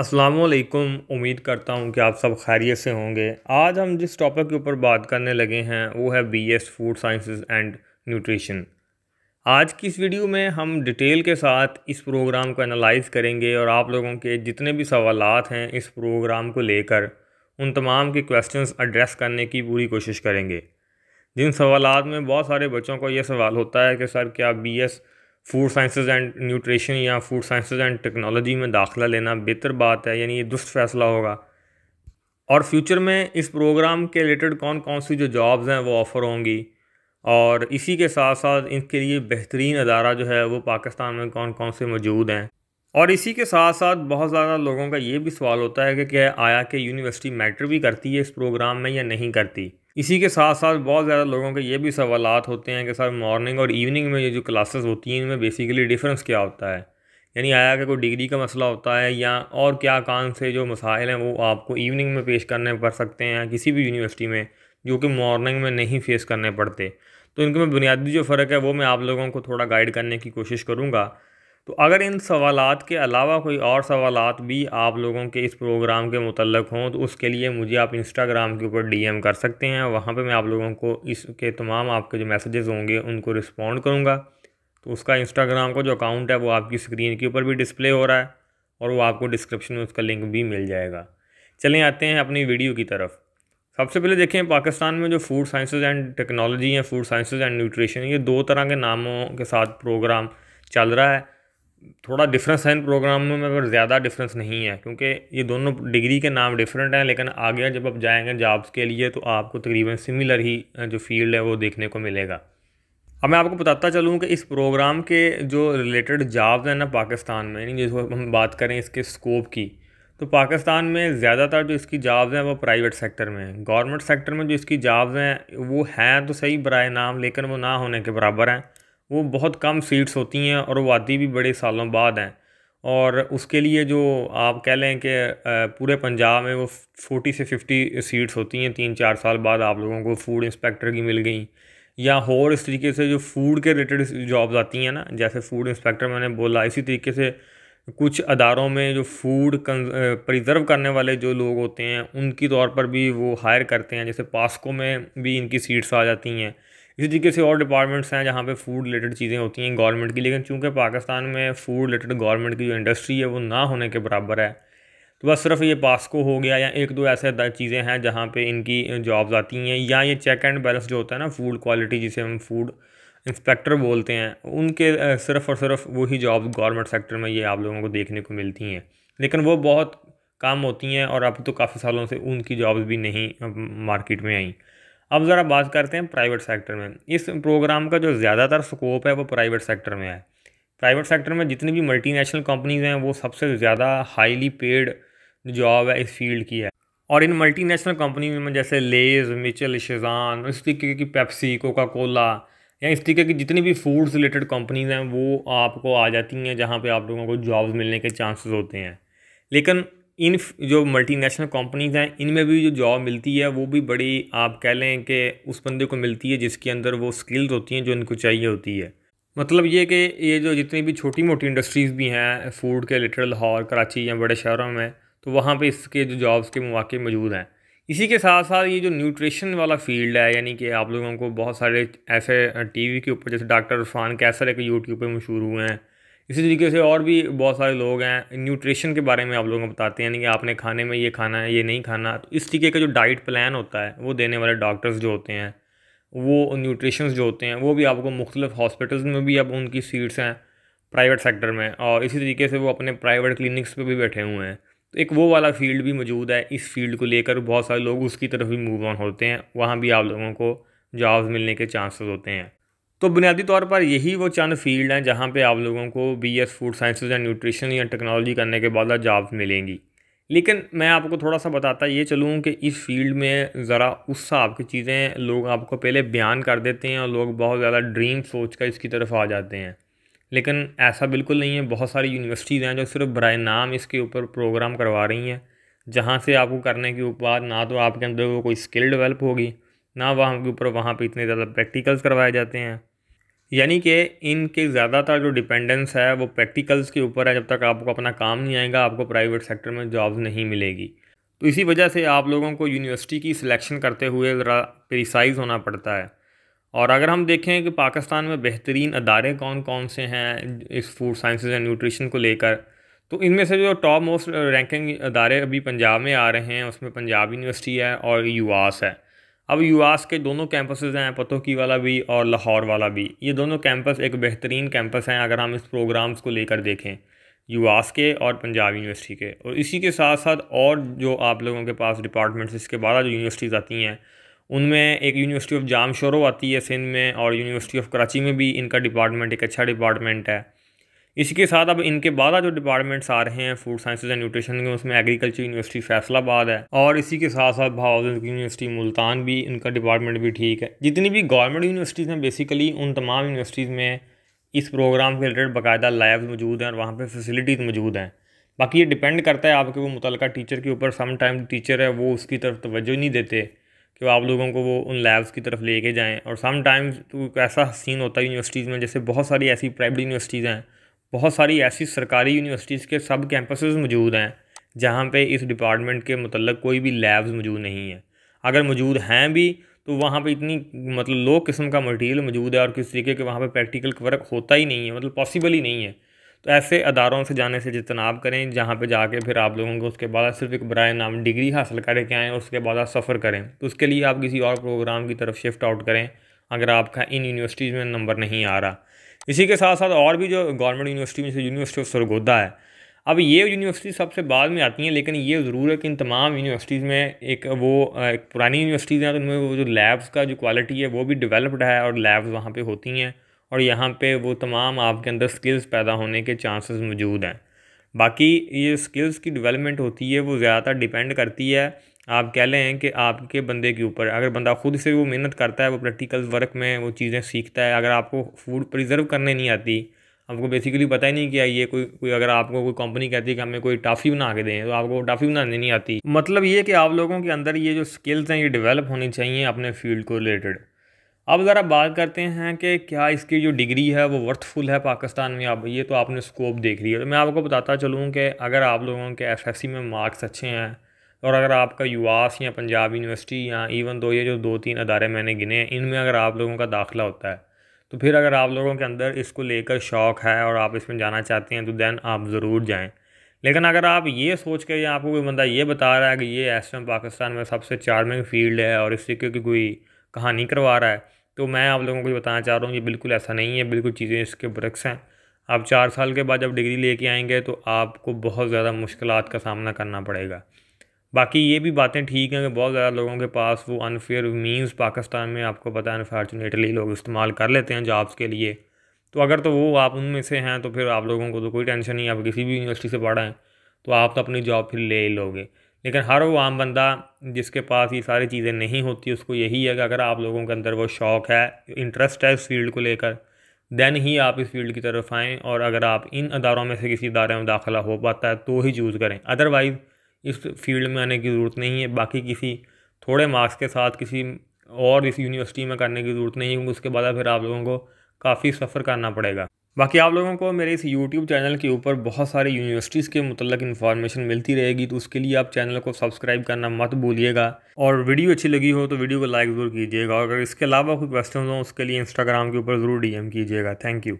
असलकुम उम्मीद करता हूँ कि आप सब खैरियत से होंगे आज हम जिस टॉपिक के ऊपर बात करने लगे हैं वो है BS food sciences and nutrition आज की इस वीडियो में हम डिटेल के साथ इस प्रोग्राम को एनालाइज करेंगे और आप लोगों के जितने भी सवाल हैं इस प्रोग्राम को लेकर उन तमाम के क्वेश्चन एड्रेस करने की पूरी कोशिश करेंगे जिन सवाल में बहुत सारे बच्चों को यह सवाल होता है कि सर क्या B S food sciences and nutrition या फूड साइंसेज एंड टेक्नोलॉजी में दाखिला लेना बेहतर बात है यानी ये दुरुस्त फैसला होगा और फ्यूचर में इस प्रोग्राम के रिलेटेड कौन कौन सी जो जॉब्स हैं वो ऑफ़र होंगी और इसी के साथ साथ इनके लिए बेहतरीन अदारा जो है वो पाकिस्तान में कौन कौन से मौजूद हैं और इसी के साथ साथ बहुत ज़्यादा लोगों का ये भी सवाल होता है कि क्या आया कि यूनिवर्सिटी मैटर भी करती है इस प्रोग्राम में या नहीं करती इसी के साथ साथ बहुत ज़्यादा लोगों के ये भी सवाल होते हैं कि सर मॉर्निंग और इवनिंग में ये जो क्लासेस होती हैं इनमें बेसिकली डिफरेंस क्या होता है यानी आया कि कोई डिग्री का मसला होता है या और क्या काम से जो मसाइल हैं वो आपको इवनिंग में पेश करने पड़ सकते हैं किसी भी यूनिवर्सिटी में जो कि मॉर्निंग में नहीं फेस करने पड़ते तो इनके में बुनियादी जो फ़र्क है वो मैं आप लोगों को थोड़ा गाइड करने की कोशिश करूँगा तो अगर इन सवालत के अलावा कोई और सवालत भी आप लोगों के इस प्रोग्राम के मतलब हों तो उसके लिए मुझे आप इंस्टाग्राम के ऊपर डीएम कर सकते हैं वहाँ पे मैं आप लोगों को इसके तमाम आपके जो मैसेजेस होंगे उनको रिस्पॉन्ड करूँगा तो उसका इंस्टाग्राम का जो अकाउंट है वो आपकी स्क्रीन के ऊपर भी डिस्प्ले हो रहा है और वो आपको डिस्क्रिप्शन में उसका लिंक भी मिल जाएगा चलें आते हैं अपनी वीडियो की तरफ सबसे पहले देखें पाकिस्तान में जो फूड साइंसेज एंड टेक्नोलॉजी या फूड साइंसेज एंड न्यूट्रिशन ये दो तरह के नामों के साथ प्रोग्राम चल रहा है थोड़ा डिफरेंस है इन प्रोग्रामों में अगर ज़्यादा डिफरेंस नहीं है क्योंकि ये दोनों डिग्री के नाम डिफरेंट हैं लेकिन आगे जब आप जाएंगे जॉब्स के लिए तो आपको तकरीबन सिमिलर ही जो फील्ड है वो देखने को मिलेगा अब मैं आपको बताता चलूँ कि इस प्रोग्राम के जो रिलेटेड जॉब्स हैं ना पाकिस्तान में यानी जिसको हम बात करें इसके स्कोप की तो पाकिस्तान में ज़्यादातर जो इसकी जॉब्स हैं वो प्राइवेट सेक्टर में हैं गवर्नमेंट सेक्टर में जो इसकी जॉब्स हैं वो हैं तो सही बरए नाम लेकिन वो ना होने के बराबर हैं वो बहुत कम सीट्स होती हैं और वो आती भी बड़े सालों बाद हैं और उसके लिए जो आप कह लें कि पूरे पंजाब में वो फोटी से फिफ्टी सीट्स होती हैं तीन चार साल बाद आप लोगों को फूड इंस्पेक्टर की मिल गई या और इस तरीके से जो फूड के रिलेटेड जॉब्स आती हैं ना जैसे फूड इंस्पेक्टर मैंने बोला इसी तरीके से कुछ अदारों में जो फूड प्रिजर्व करने वाले जो लोग होते हैं उनकी तौर पर भी वो हायर करते हैं जैसे पास्को में भी इनकी सीट्स आ जाती हैं इसी तरीके से और डिपार्टमेंट्स हैं जहाँ पे फूड रिलेटेड चीज़ें होती हैं गवर्नमेंट की लेकिन चूंकि पाकिस्तान में फूड रिलेटेड गवर्नमेंट की जो इंडस्ट्री है वो ना होने के बराबर है तो बस सिर्फ ये पासको हो गया या एक दो ऐसे चीज़ें हैं जहाँ पर इनकी जॉब्स आती हैं या ये चेक एंड बैलेंस जो होता है ना फूड क्वालिटी जिसे हम फूड इंस्पेक्टर बोलते हैं उनके सिर्फ और सिर्फ वही जॉब गवर्नमेंट सेक्टर में ये आप लोगों को देखने को मिलती हैं लेकिन वो बहुत काम होती हैं और अब तो काफ़ी सालों से उनकी जॉब्स भी नहीं मार्केट में आई अब ज़रा बात करते हैं प्राइवेट सेक्टर में इस प्रोग्राम का जो ज़्यादातर स्कोप है वो प्राइवेट सेक्टर में है प्राइवेट सेक्टर में जितनी भी मल्टीनेशनल कंपनीज हैं वो सबसे ज़्यादा हाईली पेड जॉब है इस फील्ड की है और इन मल्टीनेशनल कंपनी में जैसे लेज मिचल शेजान इस तरीके की पेप्सी कोका कोला या इस तरीके की जितनी भी फूड्स रिलेटेड कंपनीज हैं वो आपको आ जाती हैं जहाँ पे आप लोगों को जॉब्स मिलने के चांसेस होते हैं लेकिन इन जो मल्टीनेशनल कंपनीज हैं इनमें भी जो जॉब मिलती है वो भी बड़ी आप कह लें कि उस बंदे को मिलती है जिसके अंदर वो स्किल्स होती हैं जो इनको चाहिए होती है मतलब ये कि ये जो जितनी भी छोटी मोटी इंडस्ट्रीज़ भी हैं फूड के रिलेटेड लाहौर कराची या बड़े शहरों में तो वहाँ पे इसके जो जॉब्स के मौाक़े मौजूद हैं इसी के साथ साथ ये जो न्यूट्रिशन वाला फील्ड है यानी कि आप लोगों को बहुत सारे ऐसे टीवी के ऊपर जैसे डॉक्टर इरफान कैसर एक यूट्यूब पर मशहूर हुए हैं इसी तरीके से और भी बहुत सारे लोग हैं न्यूट्रिशन के बारे में आप लोगों को बताते हैं यानी कि आपने खाने में ये खाना है ये नहीं खाना तो इस तरीके का जो डाइट प्लान होता है वो देने वाले डॉक्टर्स जो होते हैं वो न्यूट्रिशंस जो होते हैं वो भी आपको मुख्तलिफ हॉस्पिटल्स में भी अब उनकी सीट्स हैं प्राइवेट सेक्टर में और इसी तरीके से वो अपने प्राइवेट क्लिनिक्स पर भी बैठे हुए हैं तो एक वो वाला फील्ड भी मौजूद है इस फील्ड को लेकर बहुत सारे लोग उसकी तरफ भी मूव ऑन होते हैं वहाँ भी आप लोगों को जॉब्स मिलने के चांसेस होते हैं तो बुनियादी तौर पर यही वो चंद फील्ड हैं जहाँ पे आप लोगों को बी एस फूड साइंस या न्यूट्रिशन या टेक्नोलॉजी करने के बाद जॉब मिलेंगी लेकिन मैं आपको थोड़ा सा बताता ये चलूँ कि इस फील्ड में ज़रा उस हिसाब की चीज़ें लोग आपको पहले बयान कर देते हैं और लोग बहुत ज़्यादा ड्रीम सोच कर इसकी तरफ आ जाते हैं लेकिन ऐसा बिल्कुल नहीं है बहुत सारी यूनिवर्सिटीज़ हैं जो सिर्फ बर नाम इसके ऊपर प्रोग्राम करवा रही हैं जहाँ से आपको करने के बाद ना तो आपके अंदर वो कोई स्किल डेवलप होगी ना वहाँ के ऊपर वहाँ पर इतने ज़्यादा प्रैक्टिकल्स करवाए जाते हैं यानी कि इनके ज़्यादातर जो डिपेंडेंस है वो प्रैक्टिकल्स के ऊपर है जब तक आपको अपना काम नहीं आएगा आपको प्राइवेट सेक्टर में जॉब नहीं मिलेगी तो इसी वजह से आप लोगों को यूनिवर्सिटी की सिलेक्शन करते हुए ज़रा प्रिसाइज होना पड़ता है और अगर हम देखें कि पाकिस्तान में बेहतरीन अदारे कौन कौन से हैं इस फूड साइंसेज एंड न्यूट्रिशन को लेकर तो इनमें से जो टॉप मोस्ट रैंकिंग अदारे अभी पंजाब में आ रहे हैं उसमें पंजाब यूनिवर्सिटी है और यूआस है अब यूआस के दोनों कैंपस हैं पतोकी वाला भी और लाहौर वाला भी ये दोनों कैंपस एक बेहतरीन कैंपस हैं अगर हम इस प्रोग्राम्स को लेकर देखें यूआस के और पंजाब यूनिवर्सिटी के और इसी के साथ साथ और जो आप लोगों के पास डिपार्टमेंट्स इसके बारह जो यूनिवर्सिटीज़ आती हैं उनमें एक यूनिवर्सिटी ऑफ जाम शोरो आती है सिंध में और यूनिवर्सिटी ऑफ कराची में भी इनका डिपार्टमेंट एक अच्छा डिपार्टमेंट है इसके साथ अब इनके बाद जो डिपार्टमेंट्स आ रहे हैं फूड साइंस एंड न्यूट्रिशन के उसमें एग्रीकल्चर यूनिवर्सिटी फैसलाबाद है और इसी के साथ साथ भावजन यूनिवर्सिटी मुल्तान भी इनका डिपार्टमेंट भी ठीक है जितनी भी गवर्नमेंट यूनिवर्सिटीज़ हैं बेसिकली उन तमाम यूनिवर्सिटीज़ में इस प्रोग्राम के रिलेटेड बाकायदा लैब्स मौजूद हैं और वहाँ पर फैसिलिटीज़ मौजूद हैं बाकी ये डिपेंड करता है आपके वो मुतल टीचर के ऊपर सम टाइम टीचर है वो उसकी तरफ तोज्जो नहीं देते कि आप लोगों को वो उन लैब्स की तरफ लेके जाएं और सम टाइम्स तो ऐसा सीन होता है यूनिवर्सिटीज़ में जैसे बहुत सारी ऐसी प्राइवेट यूनिवर्सिटीज़ हैं बहुत सारी ऐसी सरकारी यूनिवर्सिटीज़ के सब कैंपस मौजूद हैं जहाँ पे इस डिपार्टमेंट के मतलब कोई भी लैब्स मौजूद नहीं है अगर मौजूद हैं भी तो वहाँ पे इतनी मतलब लो किस्म का मटेरियल मौजूद है और किस तरीके के वहाँ पे प्रैक्टिकल वर्क होता ही नहीं है मतलब पॉसिबल ही नहीं है तो ऐसे अदारों से जाने से जितनाब करें जहाँ पे जाके फिर आप लोगों को उसके बाद सिर्फ एक बरए नाम डिग्री हासिल करके आएँ उसके बाद आप सफ़र करें तो उसके लिए आप किसी और प्रोग्राम की तरफ शिफ्ट आउट करें अगर आपका इन यूनिवर्सिटीज़ में नंबर नहीं आ रहा इसी के साथ साथ और भी जो गवर्नमेंट यूनिवर्सिटी में यूनिवर्सिटी ऑफ सरगोदा है अब ये यूनिवर्सिटी सबसे बाद में आती हैं लेकिन ये ज़रूर है कि इन तमाम यूनिवर्सिटीज़ में एक वो एक पुरानी यूनिवर्सिटीज़ हैं तो उनमें वो जो लैब्स का जो क्वालिटी है वो भी डेवलप्ड है और लैब्स वहाँ पे होती हैं और यहाँ पे वो तमाम आपके अंदर स्किल्स पैदा होने के चांसेस मौजूद हैं बाकी ये स्किल्स की डेवलपमेंट होती है वो ज़्यादातर डिपेंड करती है आप कह लें कि आपके बंदे के ऊपर अगर बंदा खुद से वो मेहनत करता है वो प्रैक्टिकल वर्क में वो चीज़ें सीखता है अगर आपको फूड प्रिजर्व करने नहीं आती आपको बेसिकली पता ही नहीं कि ये कोई कोई अगर आपको कोई कंपनी कहती है कि हमें कोई टाफ़ी बना के दें तो आपको टाफ़ी बनाने नहीं आती मतलब ये कि आप लोगों के अंदर ये जो स्किल्स हैं ये डेवलप होनी चाहिए अपने फील्ड को रिलेटेड अब ज़रा बात करते हैं कि क्या इसकी जो डिग्री है वो वर्थफुल है पाकिस्तान में आप ये तो आपने स्कोप देख ली है तो मैं आपको बताता चलूँ कि अगर आप लोगों के एफ में मार्क्स अच्छे हैं और अगर आपका यूआस या पंजाब यूनिवर्सिटी या इवन दो ये जो दो तीन अदारे मैंने गिने हैं इनमें अगर आप लोगों का दाखिला होता है तो फिर अगर आप लोगों के अंदर इसको लेकर शौक़ है और आप इसमें जाना चाहते हैं तो दैन आप ज़रूर जाएँ लेकिन अगर आप ये सोच के या आपको कोई बंदा ये बता रहा है कि ये एस पाकिस्तान में सबसे चार्मिंग फील्ड है और इससे क्योंकि कोई कहानी करवा रहा है तो मैं आप लोगों को बताना चाह रहा हूँ ये बिल्कुल ऐसा नहीं है बिल्कुल चीज़ें इसके ब्रक्स हैं आप चार साल के बाद जब डिग्री लेके आएंगे तो आपको बहुत ज़्यादा मुश्किल का सामना करना पड़ेगा बाकी ये भी बातें ठीक हैं कि बहुत ज़्यादा लोगों के पास वो अनफेयर मीन्स पाकिस्तान में आपको पता है अनफॉर्चुनेटली लोग इस्तेमाल कर लेते हैं जॉब्स के लिए तो अगर तो वो आप उनमें से हैं तो फिर आप लोगों को तो कोई टेंशन नहीं आप किसी भी यूनिवर्सिटी से पढ़ाएँ तो आप तो अपनी जॉब फिर ले ही लोगे लेकिन हर वो आम बंदा जिसके पास ये सारी चीज़ें नहीं होती उसको यही है कि अगर आप लोगों के अंदर वो शौक़ है इंटरेस्ट है इस फील्ड को लेकर दैन ही आप इस फील्ड की तरफ आएँ और अगर आप इन अदारों में से किसी अदारे में दाखिला हो पाता है तो ही चूज़ करें अदरवाइज़ इस फील्ड में आने की ज़रूरत नहीं है बाकी किसी थोड़े मार्क्स के साथ किसी और इस यूनिवर्सिटी में करने की ज़रूरत नहीं होगी उसके बाद फिर आप लोगों को काफ़ी सफ़र करना पड़ेगा बाकी आप लोगों को मेरे इस यूट्यूब चैनल के ऊपर बहुत सारी यूनिवर्सिटीज़ के मतलब इन्फॉर्मेशन मिलती रहेगी तो उसके लिए आप चैनल को सब्सक्राइब करना मत भूलिएगा और वीडियो अच्छी लगी हो तो वीडियो को लाइक ज़रूर कीजिएगा और अगर इसके अलावा कोई क्वेश्चन हो तो उसके लिए इंस्टाग्राम के ऊपर ज़रूर डी कीजिएगा थैंक यू